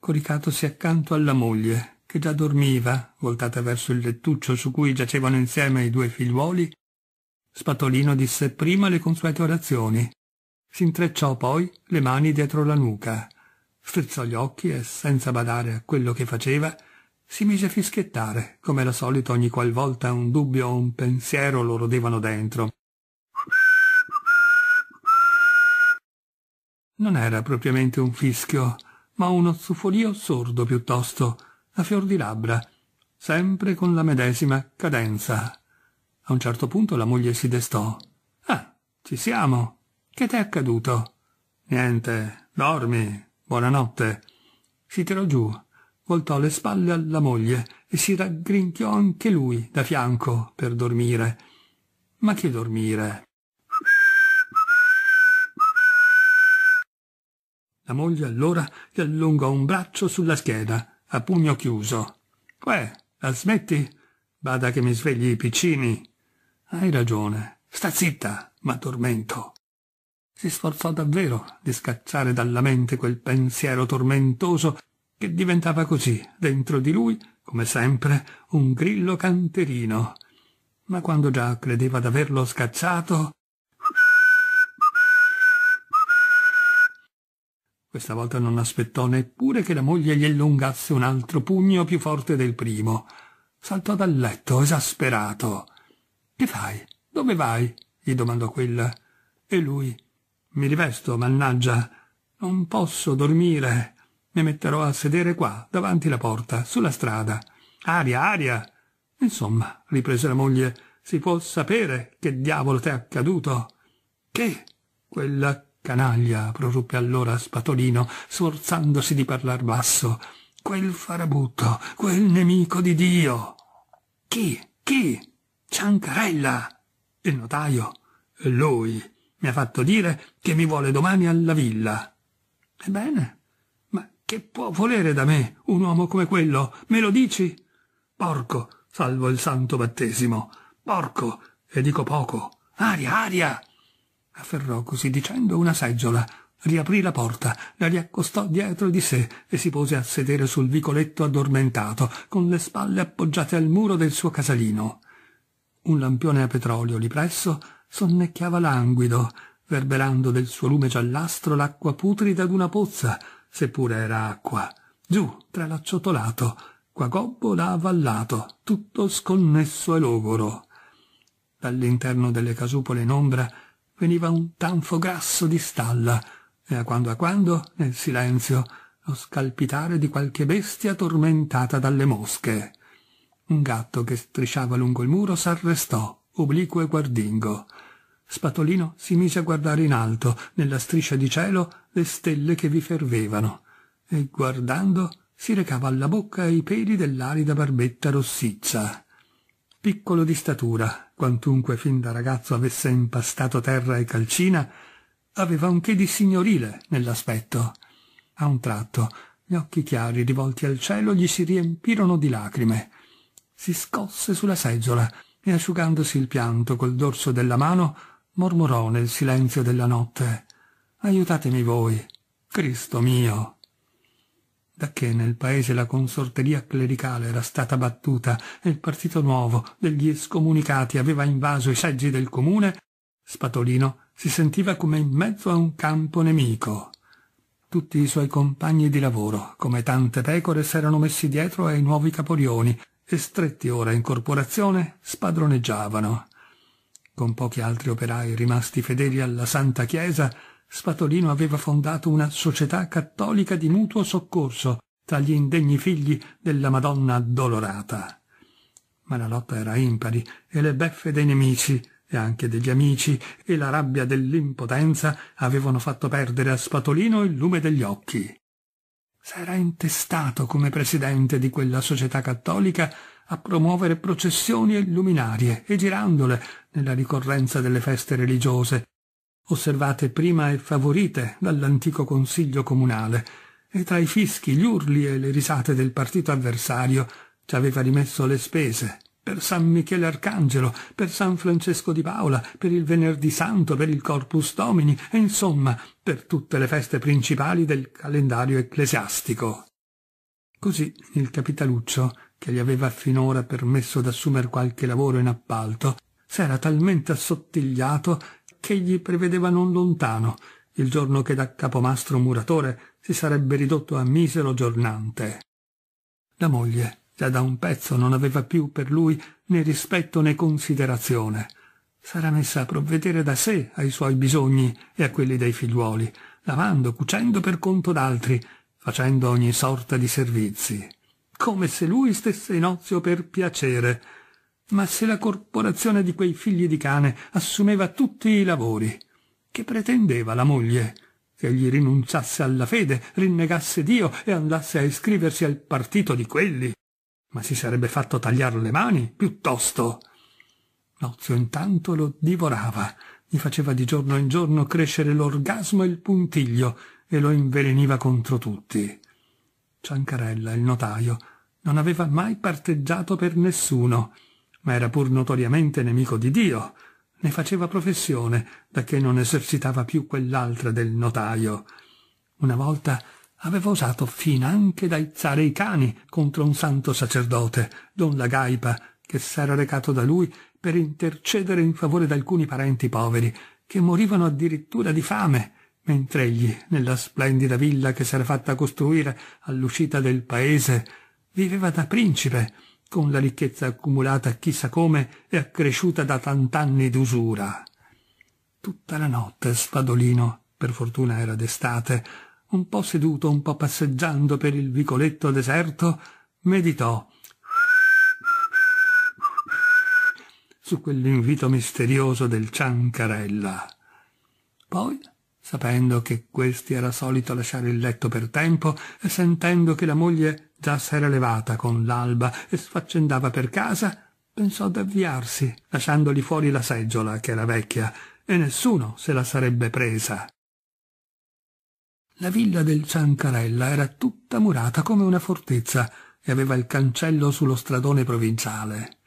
coricatosi accanto alla moglie, che già dormiva, voltata verso il lettuccio su cui giacevano insieme i due figliuoli, Spatolino disse prima le consuete orazioni. Si intrecciò poi le mani dietro la nuca, strizzò gli occhi e, senza badare a quello che faceva, si mise a fischiettare, come era solito ogni qual volta un dubbio o un pensiero lo rodevano dentro. Non era propriamente un fischio, ma uno zufolio sordo piuttosto, a fior di labbra, sempre con la medesima cadenza. A un certo punto la moglie si destò. Ah, ci siamo. Che t'è accaduto? Niente, dormi, buonanotte. Si tirò giù, voltò le spalle alla moglie e si raggrinchiò anche lui da fianco per dormire. Ma che dormire? La moglie allora gli allungò un braccio sulla scheda, a pugno chiuso. «Què, la smetti? Bada che mi svegli i piccini. Hai ragione. Sta zitta, ma tormento. Si sforzò davvero di scacciare dalla mente quel pensiero tormentoso che diventava così, dentro di lui, come sempre, un grillo canterino. Ma quando già credeva d'averlo scacciato, Questa volta non aspettò neppure che la moglie gli allungasse un altro pugno più forte del primo. Saltò dal letto, esasperato. Che fai? Dove vai? gli domandò quella. E lui. Mi rivesto, mannaggia. Non posso dormire. Mi metterò a sedere qua, davanti la porta, sulla strada. Aria, aria. Insomma, riprese la moglie, si può sapere che diavolo ti è accaduto. Che? Quella Canaglia, proruppe allora Spatolino, sforzandosi di parlar basso. Quel farabutto, quel nemico di Dio. Chi? Chi? Ciancarella. Il notaio. Lui. Mi ha fatto dire che mi vuole domani alla villa. Ebbene, ma che può volere da me un uomo come quello? Me lo dici? Porco, salvo il santo battesimo. Porco, e dico poco. Aria, aria! Afferrò così dicendo una seggiola, riaprì la porta, la riaccostò dietro di sé e si pose a sedere sul vicoletto addormentato, con le spalle appoggiate al muro del suo casalino. Un lampione a petrolio lì presso sonnecchiava languido, verberando del suo lume giallastro l'acqua putrida d'una pozza, seppure era acqua. Giù, tra l'acciottolato, qua Gobbo là avvallato, tutto sconnesso e logoro. Dall'interno delle casupole in ombra veniva un tanfo grasso di stalla e a quando a quando, nel silenzio, lo scalpitare di qualche bestia tormentata dalle mosche. Un gatto che strisciava lungo il muro s'arrestò, obliquo e guardingo. Spatolino si mise a guardare in alto, nella striscia di cielo, le stelle che vi fervevano, e guardando si recava alla bocca i peli dell'arida barbetta rossiccia piccolo di statura, quantunque fin da ragazzo avesse impastato terra e calcina, aveva un che di signorile nell'aspetto. A un tratto, gli occhi chiari rivolti al cielo gli si riempirono di lacrime. Si scosse sulla seggiola e, asciugandosi il pianto col dorso della mano, mormorò nel silenzio della notte Aiutatemi voi, Cristo mio da che nel paese la consorteria clericale era stata battuta e il partito nuovo degli escomunicati aveva invaso i seggi del comune, Spatolino si sentiva come in mezzo a un campo nemico. Tutti i suoi compagni di lavoro, come tante pecore, s'erano messi dietro ai nuovi caporioni e stretti ora in corporazione, spadroneggiavano. Con pochi altri operai rimasti fedeli alla Santa Chiesa, Spatolino aveva fondato una società cattolica di mutuo soccorso tra gli indegni figli della Madonna addolorata. Ma la lotta era impari e le beffe dei nemici e anche degli amici e la rabbia dell'impotenza avevano fatto perdere a Spatolino il lume degli occhi. S'era intestato come presidente di quella società cattolica a promuovere processioni e luminarie e girandole nella ricorrenza delle feste religiose osservate prima e favorite dall'antico consiglio comunale, e tra i fischi, gli urli e le risate del partito avversario ci aveva rimesso le spese per San Michele Arcangelo, per San Francesco di Paola, per il Venerdì Santo, per il Corpus Domini e insomma per tutte le feste principali del calendario ecclesiastico. Così il capitaluccio, che gli aveva finora permesso d'assumer qualche lavoro in appalto, s'era talmente assottigliato gli prevedeva non lontano, il giorno che da capomastro muratore si sarebbe ridotto a misero giornante. La moglie, già da un pezzo, non aveva più per lui né rispetto né considerazione. S'era messa a provvedere da sé ai suoi bisogni e a quelli dei figliuoli, lavando, cucendo per conto d'altri, facendo ogni sorta di servizi, come se lui stesse in ozio per piacere, ma se la corporazione di quei figli di cane assumeva tutti i lavori, che pretendeva la moglie? Che egli rinunciasse alla fede, rinnegasse Dio e andasse a iscriversi al partito di quelli? Ma si sarebbe fatto tagliare le mani, piuttosto. Nozio intanto lo divorava, gli faceva di giorno in giorno crescere l'orgasmo e il puntiglio e lo inveleniva contro tutti. Ciancarella, il notaio, non aveva mai parteggiato per nessuno ma era pur notoriamente nemico di Dio. Ne faceva professione, da che non esercitava più quell'altra del notaio. Una volta aveva osato finanche d'aizzare i cani contro un santo sacerdote, don Lagaipa, che s'era recato da lui per intercedere in favore d'alcuni parenti poveri, che morivano addirittura di fame, mentre egli, nella splendida villa che s'era fatta costruire all'uscita del paese, viveva da principe, con la ricchezza accumulata chissà come e accresciuta da tant'anni d'usura. Tutta la notte Spadolino, per fortuna era d'estate, un po' seduto, un po' passeggiando per il vicoletto deserto, meditò su quell'invito misterioso del Ciancarella. Poi sapendo che questi era solito lasciare il letto per tempo e sentendo che la moglie già s'era levata con l'alba e sfaccendava per casa, pensò d'avviarsi, lasciandoli fuori la seggiola, che era vecchia, e nessuno se la sarebbe presa. La villa del Ciancarella era tutta murata come una fortezza e aveva il cancello sullo stradone provinciale.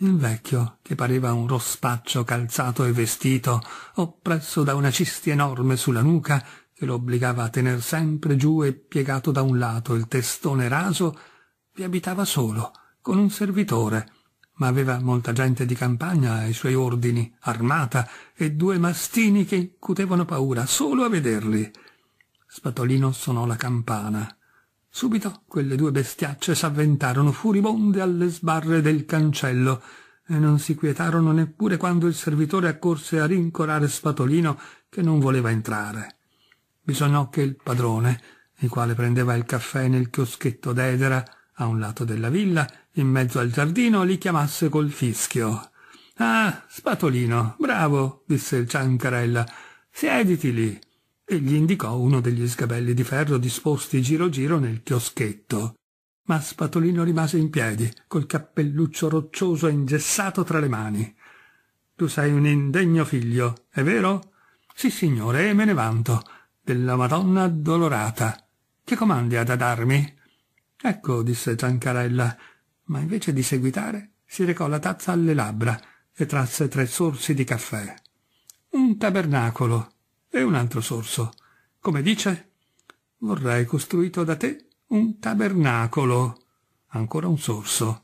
Il vecchio, che pareva un rospaccio calzato e vestito, oppresso da una cisti enorme sulla nuca, che lo obbligava a tener sempre giù e piegato da un lato il testone raso, vi abitava solo, con un servitore, ma aveva molta gente di campagna ai suoi ordini, armata, e due mastini che incutevano paura solo a vederli. Spatolino sonò la campana subito quelle due bestiacce s'avventarono furibonde alle sbarre del cancello e non si quietarono neppure quando il servitore accorse a rincorare spatolino che non voleva entrare bisognò che il padrone il quale prendeva il caffè nel chioschetto d'edera a un lato della villa in mezzo al giardino li chiamasse col fischio ah spatolino bravo disse il ciancarella siediti lì e gli indicò uno degli sgabelli di ferro disposti giro giro nel chioschetto. Ma Spatolino rimase in piedi, col cappelluccio roccioso e ingessato tra le mani. Tu sei un indegno figlio, è vero? Sì, signore, e me ne vanto. Della Madonna addolorata. Che comandi ha da darmi? Ecco, disse Giancarella, ma invece di seguitare si recò la tazza alle labbra e trasse tre sorsi di caffè. Un tabernacolo, e un altro sorso. Come dice? Vorrei costruito da te un tabernacolo. Ancora un sorso.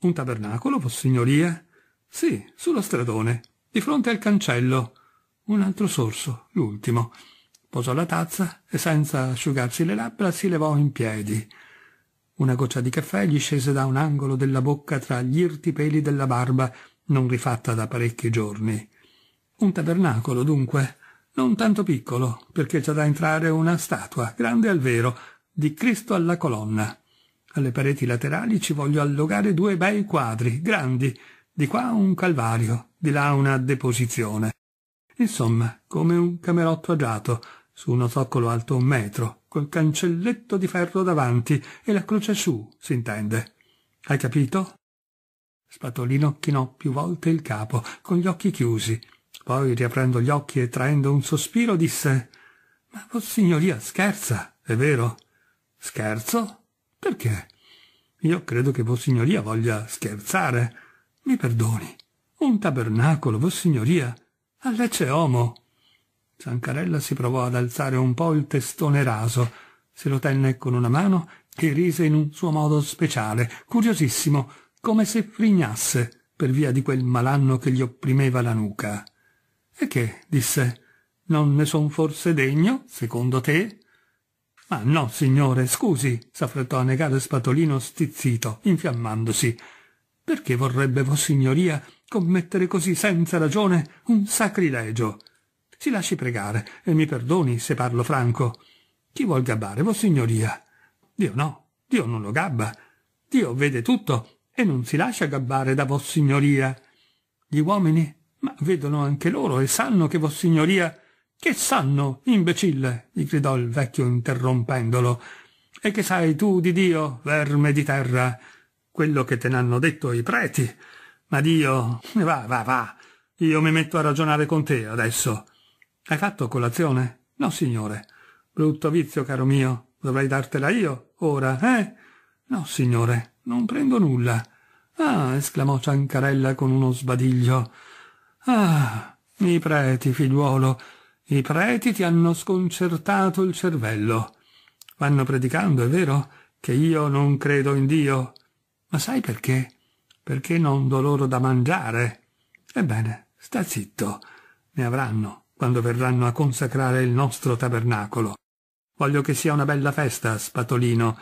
Un tabernacolo, vossignoria? Sì, sullo stradone, di fronte al cancello. Un altro sorso, l'ultimo. Posò la tazza e senza asciugarsi le labbra si levò in piedi. Una goccia di caffè gli scese da un angolo della bocca tra gli irti peli della barba non rifatta da parecchi giorni. Un tabernacolo, dunque, non tanto piccolo, perché c'è da entrare una statua, grande al vero, di Cristo alla colonna. Alle pareti laterali ci voglio allogare due bei quadri, grandi, di qua un calvario, di là una deposizione. Insomma, come un camerotto agiato, su uno zoccolo alto un metro, col cancelletto di ferro davanti e la croce su, s'intende. Hai capito? Spatolino chinò più volte il capo, con gli occhi chiusi. Poi, riaprendo gli occhi e traendo un sospiro, disse Ma vossignoria scherza, è vero? Scherzo? Perché? Io credo che vossignoria voglia scherzare. Mi perdoni. Un tabernacolo, vossignoria. A lecce homo. Ciancarella si provò ad alzare un po' il testone raso, se lo tenne con una mano e rise in un suo modo speciale, curiosissimo, come se frignasse per via di quel malanno che gli opprimeva la nuca. E che? disse. Non ne son forse degno, secondo te? Ma no, signore, scusi, s'affrettò a negare Spatolino stizzito, infiammandosi. Perché vorrebbe Vossignoria commettere così senza ragione un sacrilegio? Si lasci pregare, e mi perdoni se parlo franco. Chi vuol gabbare, Vossignoria? Dio no, Dio non lo gabba. Dio vede tutto e non si lascia gabbare da Vossignoria. Gli uomini ma vedono anche loro e sanno che Vostra Signoria. che sanno imbecille gli gridò il vecchio interrompendolo e che sai tu di dio verme di terra quello che te n'hanno detto i preti ma dio va va va io mi metto a ragionare con te adesso hai fatto colazione no signore brutto vizio caro mio dovrei dartela io ora eh no signore non prendo nulla ah esclamò ciancarella con uno sbadiglio Ah, i preti, figliuolo, i preti ti hanno sconcertato il cervello. Vanno predicando, è vero, che io non credo in Dio. Ma sai perché? Perché non do loro da mangiare. Ebbene, sta zitto. Ne avranno quando verranno a consacrare il nostro tabernacolo. Voglio che sia una bella festa, Spatolino.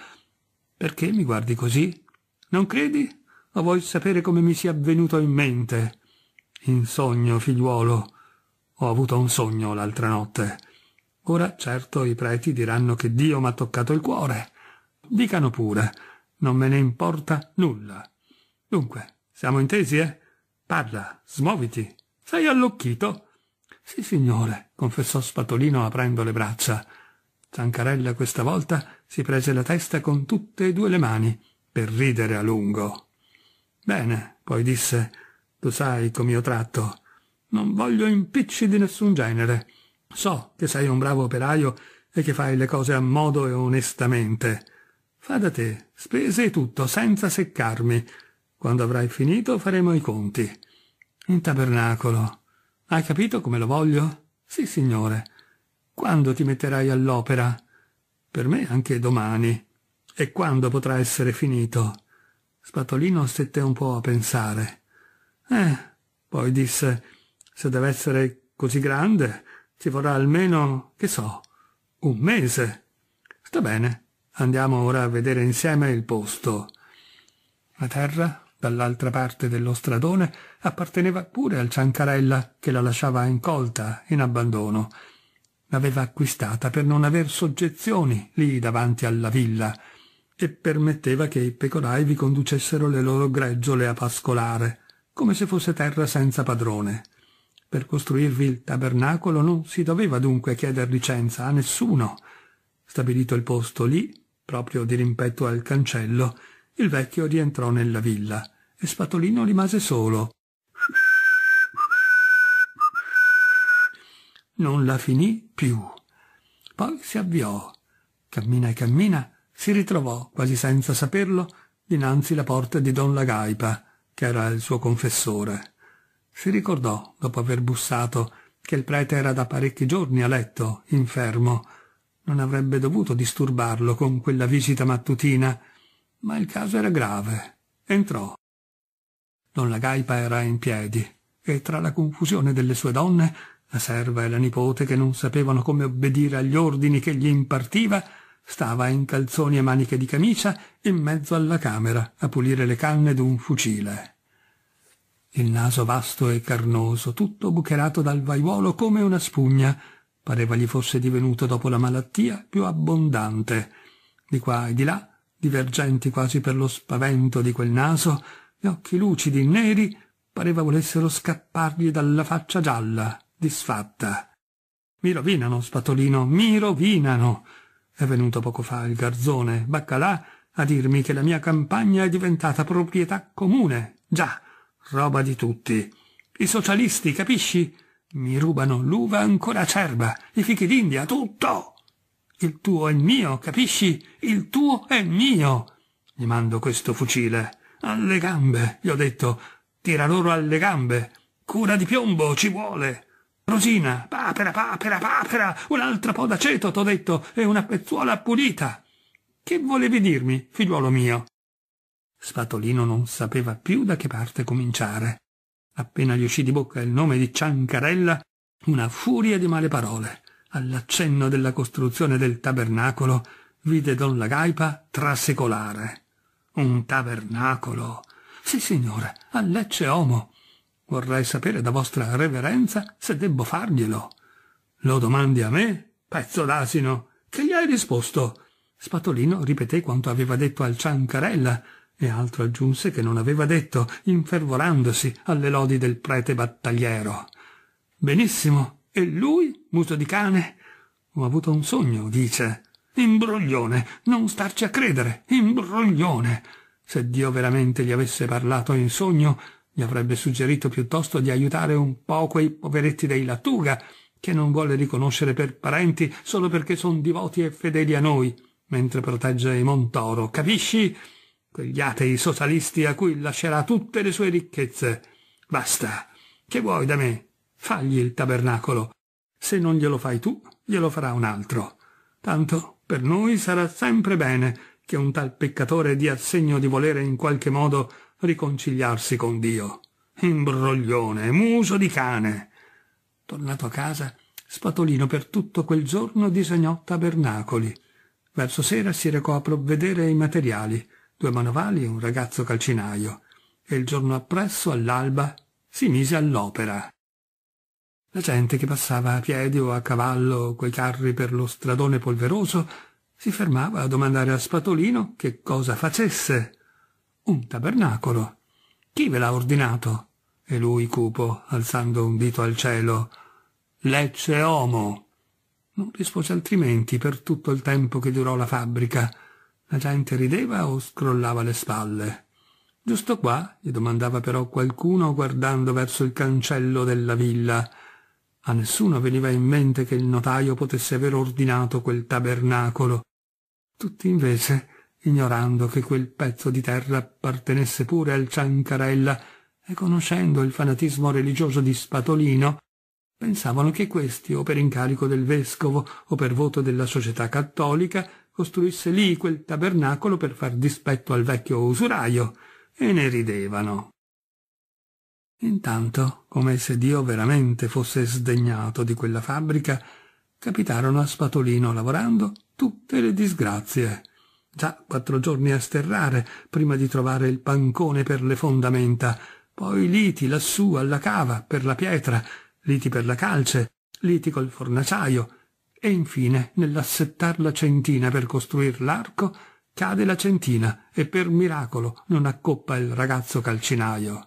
Perché mi guardi così? Non credi? O vuoi sapere come mi sia venuto in mente? In sogno, figliuolo. Ho avuto un sogno l'altra notte. Ora certo i preti diranno che Dio m'ha toccato il cuore. Dicano pure, non me ne importa nulla. Dunque, siamo intesi, eh? Parla, smuoviti. Sei allocchito? Sì, signore, confessò Spatolino aprendo le braccia. Ciancarella questa volta si prese la testa con tutte e due le mani, per ridere a lungo. Bene, poi disse, tu sai com'io tratto. Non voglio impicci di nessun genere. So che sei un bravo operaio e che fai le cose a modo e onestamente. Fa da te, spese e tutto, senza seccarmi. Quando avrai finito faremo i conti. In tabernacolo. Hai capito come lo voglio? Sì, signore. Quando ti metterai all'opera? Per me anche domani. E quando potrà essere finito? Spatolino stette un po' a pensare. Eh, poi disse, se deve essere così grande, ci vorrà almeno, che so, un mese. Sta bene, andiamo ora a vedere insieme il posto. La terra, dall'altra parte dello stradone, apparteneva pure al Ciancarella, che la lasciava incolta, in abbandono. L'aveva acquistata per non aver soggezioni lì davanti alla villa e permetteva che i pecorai vi conducessero le loro greggiole a pascolare come se fosse terra senza padrone. Per costruirvi il tabernacolo non si doveva dunque chieder licenza a nessuno. Stabilito il posto lì, proprio dirimpetto al cancello, il vecchio rientrò nella villa e Spatolino rimase solo. Non la finì più. Poi si avviò. Cammina e cammina, si ritrovò, quasi senza saperlo, dinanzi la porta di Don Lagaipa che era il suo confessore. Si ricordò, dopo aver bussato, che il prete era da parecchi giorni a letto, infermo. Non avrebbe dovuto disturbarlo con quella visita mattutina, ma il caso era grave. Entrò. Don La era in piedi e tra la confusione delle sue donne, la serva e la nipote che non sapevano come obbedire agli ordini che gli impartiva, Stava in calzoni e maniche di camicia in mezzo alla camera a pulire le canne d'un fucile. Il naso vasto e carnoso, tutto bucherato dal vaiuolo come una spugna, pareva gli fosse divenuto dopo la malattia più abbondante. Di qua e di là, divergenti quasi per lo spavento di quel naso, gli occhi lucidi, neri, pareva volessero scappargli dalla faccia gialla, disfatta. Mi rovinano, Spatolino, mi rovinano. È venuto poco fa il garzone baccalà a dirmi che la mia campagna è diventata proprietà comune. Già, roba di tutti. I socialisti, capisci? Mi rubano l'uva ancora acerba, i fichi d'India, tutto. Il tuo è mio, capisci? Il tuo è mio. Gli mando questo fucile. Alle gambe, gli ho detto. Tira loro alle gambe. Cura di piombo ci vuole. Rosina, papera, papera, papera, un'altra po' d'aceto, t'ho detto, e una pezzuola pulita. Che volevi dirmi, figliuolo mio? Spatolino non sapeva più da che parte cominciare. Appena gli uscì di bocca il nome di Ciancarella, una furia di male parole. All'accenno della costruzione del tabernacolo, vide don la Gaipa trasecolare. Un tabernacolo. Sì, signore, a Lecce Homo, Vorrei sapere da vostra reverenza se debbo farglielo. Lo domandi a me, pezzo d'asino. Che gli hai risposto? Spatolino ripeté quanto aveva detto al Ciancarella e altro aggiunse che non aveva detto, infervorandosi alle lodi del prete battagliero. Benissimo. E lui, muso di cane? Ho avuto un sogno, dice. Imbroglione, non starci a credere, imbroglione. Se Dio veramente gli avesse parlato in sogno, gli avrebbe suggerito piuttosto di aiutare un po' quei poveretti dei Lattuga, che non vuole riconoscere per parenti solo perché sono divoti e fedeli a noi, mentre protegge i Montoro, capisci? Quegli atei socialisti a cui lascerà tutte le sue ricchezze. Basta. Che vuoi da me? Fagli il tabernacolo. Se non glielo fai tu, glielo farà un altro. Tanto per noi sarà sempre bene che un tal peccatore dia segno di volere in qualche modo riconciliarsi con Dio. Imbroglione, muso di cane. Tornato a casa, Spatolino per tutto quel giorno disegnò tabernacoli. Verso sera si recò a provvedere i materiali, due manovali e un ragazzo calcinaio, e il giorno appresso, all'alba, si mise all'opera. La gente che passava a piedi o a cavallo coi carri per lo stradone polveroso si fermava a domandare a Spatolino che cosa facesse un tabernacolo. Chi ve l'ha ordinato? E lui cupo, alzando un dito al cielo. Lecce homo. Non rispose altrimenti per tutto il tempo che durò la fabbrica. La gente rideva o scrollava le spalle. Giusto qua, gli domandava però qualcuno guardando verso il cancello della villa. A nessuno veniva in mente che il notaio potesse aver ordinato quel tabernacolo. Tutti invece ignorando che quel pezzo di terra appartenesse pure al Ciancarella e conoscendo il fanatismo religioso di Spatolino, pensavano che questi, o per incarico del vescovo o per voto della società cattolica, costruisse lì quel tabernacolo per far dispetto al vecchio usuraio, e ne ridevano. Intanto, come se Dio veramente fosse sdegnato di quella fabbrica, capitarono a Spatolino lavorando tutte le disgrazie già quattro giorni a sterrare prima di trovare il pancone per le fondamenta, poi liti lassù alla cava per la pietra, liti per la calce, liti col fornaciaio, e infine nell'assettar la centina per costruir l'arco, cade la centina e per miracolo non accoppa il ragazzo calcinaio.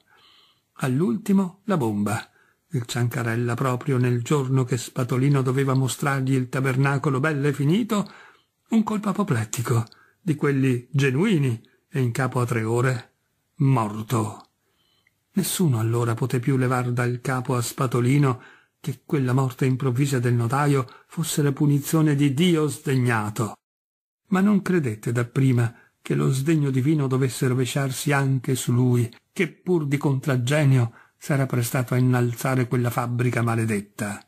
All'ultimo la bomba. Il Ciancarella proprio nel giorno che Spatolino doveva mostrargli il tabernacolo bello e finito, un colpo apoplettico di quelli genuini e in capo a tre ore morto. Nessuno allora poté più levar dal capo a Spatolino che quella morte improvvisa del notaio fosse la punizione di Dio sdegnato. Ma non credette dapprima che lo sdegno divino dovesse rovesciarsi anche su lui, che pur di contraggenio s'era prestato a innalzare quella fabbrica maledetta.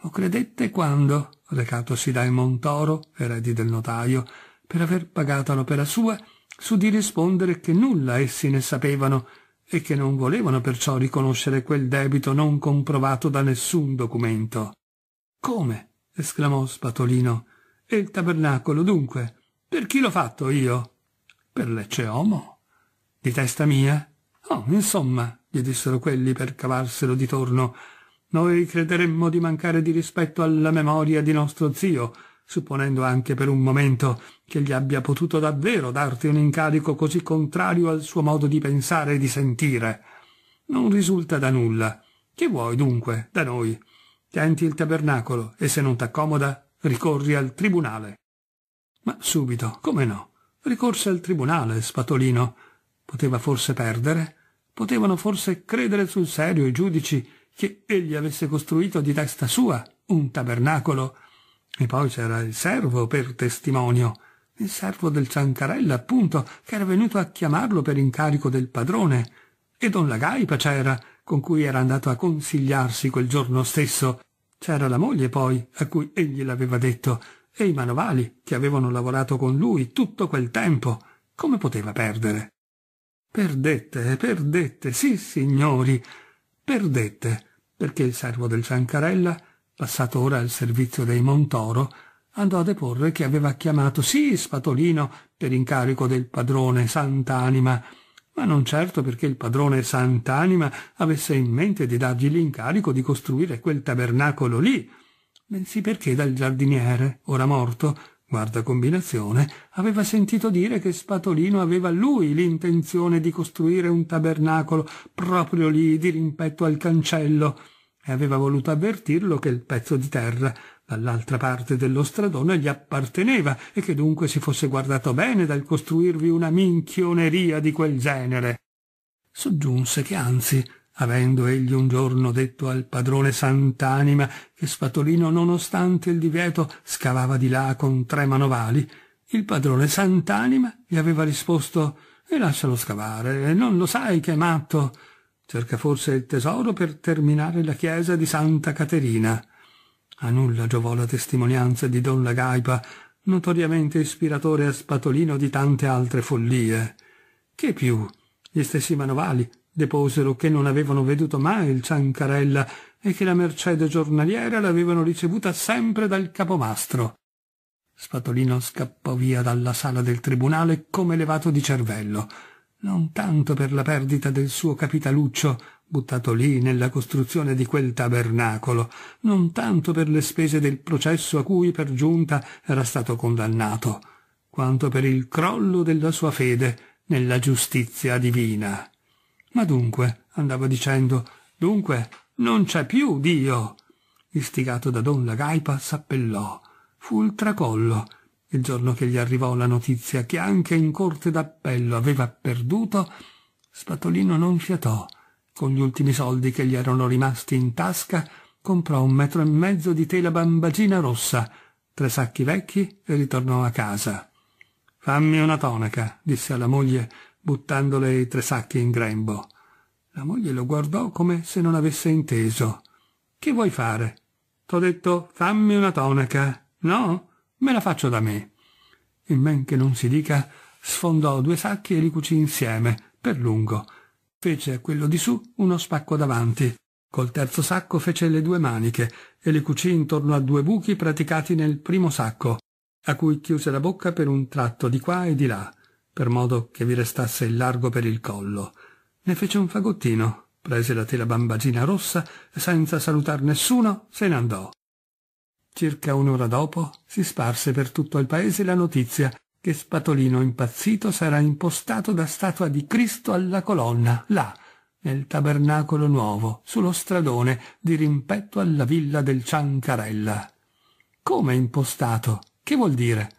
Lo credette quando, recatosi dai Montoro, eredi del notaio, per aver pagato l'opera sua, su di rispondere che nulla essi ne sapevano e che non volevano perciò riconoscere quel debito non comprovato da nessun documento. Come? esclamò Spatolino. E il tabernacolo dunque? Per chi l'ho fatto io? Per l'ecceomo. Di testa mia? Oh, insomma, gli dissero quelli per cavarselo di torno. Noi crederemmo di mancare di rispetto alla memoria di nostro zio, supponendo anche per un momento che gli abbia potuto davvero darti un incarico così contrario al suo modo di pensare e di sentire. Non risulta da nulla. Che vuoi dunque da noi? Tenti il tabernacolo e se non t'accomoda ricorri al tribunale. Ma subito, come no? Ricorse al tribunale, Spatolino. Poteva forse perdere? Potevano forse credere sul serio i giudici che egli avesse costruito di testa sua un tabernacolo e poi c'era il servo per testimonio, il servo del Ciancarella, appunto, che era venuto a chiamarlo per incarico del padrone, e don Lagaipa c'era, con cui era andato a consigliarsi quel giorno stesso. C'era la moglie poi, a cui egli l'aveva detto, e i manovali, che avevano lavorato con lui tutto quel tempo. Come poteva perdere? Perdette, perdette, sì signori, perdette, perché il servo del Ciancarella passato ora al servizio dei Montoro, andò a deporre che aveva chiamato sì Spatolino per incarico del padrone Sant'Anima, ma non certo perché il padrone Sant'Anima avesse in mente di dargli l'incarico di costruire quel tabernacolo lì, bensì perché dal giardiniere, ora morto, guarda combinazione, aveva sentito dire che Spatolino aveva lui l'intenzione di costruire un tabernacolo proprio lì dirimpetto al cancello, e aveva voluto avvertirlo che il pezzo di terra dall'altra parte dello stradone gli apparteneva e che dunque si fosse guardato bene dal costruirvi una minchioneria di quel genere. Soggiunse che anzi, avendo egli un giorno detto al padrone Sant'Anima che Spatolino, nonostante il divieto, scavava di là con tre manovali, il padrone Sant'Anima gli aveva risposto e lascialo scavare, non lo sai che è matto. Cerca forse il tesoro per terminare la chiesa di Santa Caterina. A nulla giovò la testimonianza di Don Lagaipa, notoriamente ispiratore a Spatolino di tante altre follie. Che più? Gli stessi manovali deposero che non avevano veduto mai il Ciancarella e che la mercede giornaliera l'avevano ricevuta sempre dal capomastro. Spatolino scappò via dalla sala del tribunale come levato di cervello non tanto per la perdita del suo capitaluccio buttato lì nella costruzione di quel tabernacolo, non tanto per le spese del processo a cui per giunta era stato condannato, quanto per il crollo della sua fede nella giustizia divina. Ma dunque, andava dicendo, dunque non c'è più Dio. Istigato da don la s'appellò. Fu il tracollo il giorno che gli arrivò la notizia che anche in corte d'appello aveva perduto, Spatolino non fiatò. Con gli ultimi soldi che gli erano rimasti in tasca, comprò un metro e mezzo di tela bambagina rossa, tre sacchi vecchi e ritornò a casa. Fammi una tonaca, disse alla moglie, buttandole i tre sacchi in grembo. La moglie lo guardò come se non avesse inteso. Che vuoi fare? T'ho detto fammi una tonaca. No? Me la faccio da me. In men che non si dica, sfondò due sacchi e li cucì insieme, per lungo. Fece a quello di su uno spacco davanti. Col terzo sacco fece le due maniche e le cucì intorno a due buchi praticati nel primo sacco, a cui chiuse la bocca per un tratto di qua e di là, per modo che vi restasse il largo per il collo. Ne fece un fagottino, prese la tela bambagina rossa, e senza salutar nessuno, se ne andò. Circa un'ora dopo si sparse per tutto il paese la notizia che Spatolino impazzito sarà impostato da statua di Cristo alla colonna, là, nel tabernacolo nuovo, sullo stradone, di rimpetto alla villa del Ciancarella. Come impostato? Che vuol dire?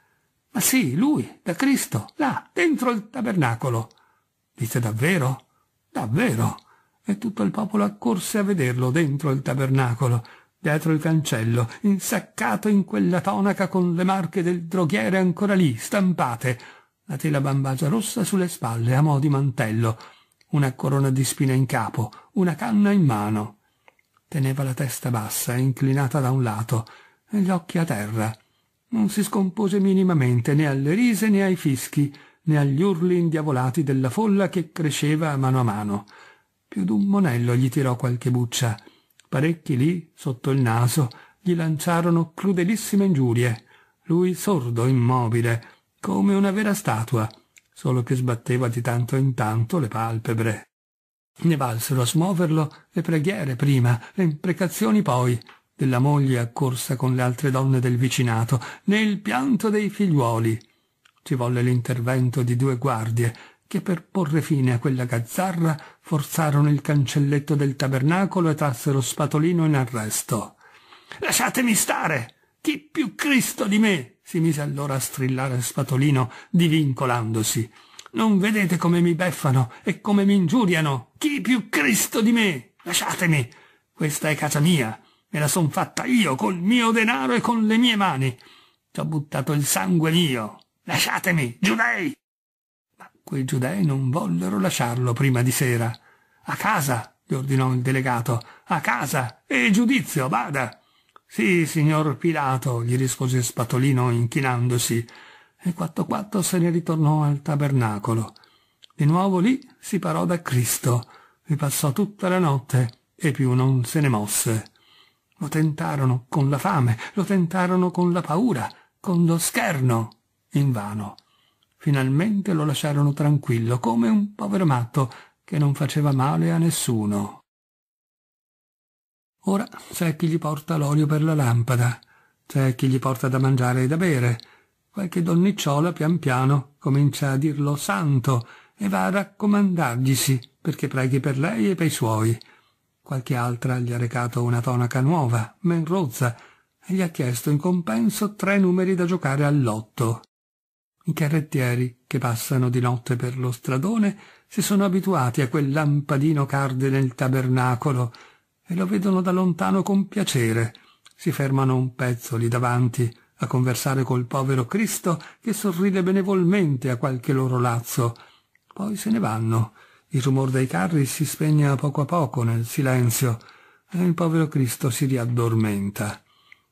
Ma sì, lui, da Cristo, là, dentro il tabernacolo. Dite davvero? Davvero? E tutto il popolo accorse a vederlo dentro il tabernacolo, dietro il cancello, insaccato in quella tonaca con le marche del droghiere ancora lì, stampate, la tela bambagia rossa sulle spalle, a mo' di mantello, una corona di spina in capo, una canna in mano. Teneva la testa bassa, inclinata da un lato, e gli occhi a terra. Non si scompose minimamente né alle rise né ai fischi, né agli urli indiavolati della folla che cresceva a mano a mano. Più d'un monello gli tirò qualche buccia Parecchi lì, sotto il naso, gli lanciarono crudelissime ingiurie. Lui sordo, immobile, come una vera statua, solo che sbatteva di tanto in tanto le palpebre. Ne valsero a smuoverlo le preghiere prima, le imprecazioni poi, della moglie accorsa con le altre donne del vicinato, né il pianto dei figliuoli. Ci volle l'intervento di due guardie che per porre fine a quella gazzarra forzarono il cancelletto del tabernacolo e trassero Spatolino in arresto. Lasciatemi stare! Chi più Cristo di me? si mise allora a strillare Spatolino, divincolandosi. Non vedete come mi beffano e come mi ingiuriano? Chi più Cristo di me? Lasciatemi! Questa è casa mia, me la son fatta io col mio denaro e con le mie mani. Ci ho buttato il sangue mio. Lasciatemi, giudei! Quei giudei non vollero lasciarlo prima di sera. A casa, gli ordinò il delegato, a casa, e giudizio, bada. Sì, signor Pilato, gli rispose Spatolino inchinandosi, e quatto quatto se ne ritornò al tabernacolo. Di nuovo lì si parò da Cristo, vi passò tutta la notte e più non se ne mosse. Lo tentarono con la fame, lo tentarono con la paura, con lo scherno, invano. Finalmente lo lasciarono tranquillo, come un povero matto che non faceva male a nessuno. Ora c'è chi gli porta l'olio per la lampada, c'è chi gli porta da mangiare e da bere. Qualche donnicciola pian piano comincia a dirlo santo e va a raccomandarglisi perché preghi per lei e per i suoi. Qualche altra gli ha recato una tonaca nuova, men rozza, e gli ha chiesto in compenso tre numeri da giocare all'otto. I carrettieri che passano di notte per lo stradone si sono abituati a quel lampadino carde nel tabernacolo e lo vedono da lontano con piacere. Si fermano un pezzo lì davanti a conversare col povero Cristo che sorride benevolmente a qualche loro lazzo. Poi se ne vanno. Il rumore dei carri si spegne a poco a poco nel silenzio e il povero Cristo si riaddormenta.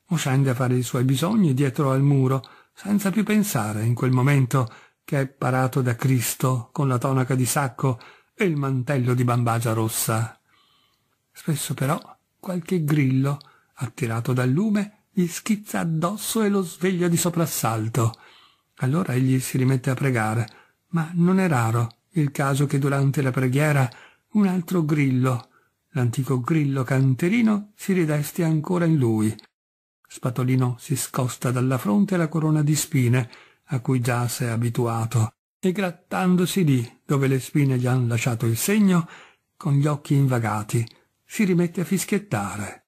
O scende a fare i suoi bisogni dietro al muro senza più pensare in quel momento che è parato da Cristo con la tonaca di sacco e il mantello di bambagia rossa. Spesso però qualche grillo, attirato dal lume, gli schizza addosso e lo sveglia di soprassalto. Allora egli si rimette a pregare, ma non è raro il caso che durante la preghiera un altro grillo, l'antico grillo canterino, si ridesti ancora in lui Spatolino si scosta dalla fronte la corona di spine a cui già s'è abituato e grattandosi lì dove le spine gli han lasciato il segno, con gli occhi invagati, si rimette a fischiettare.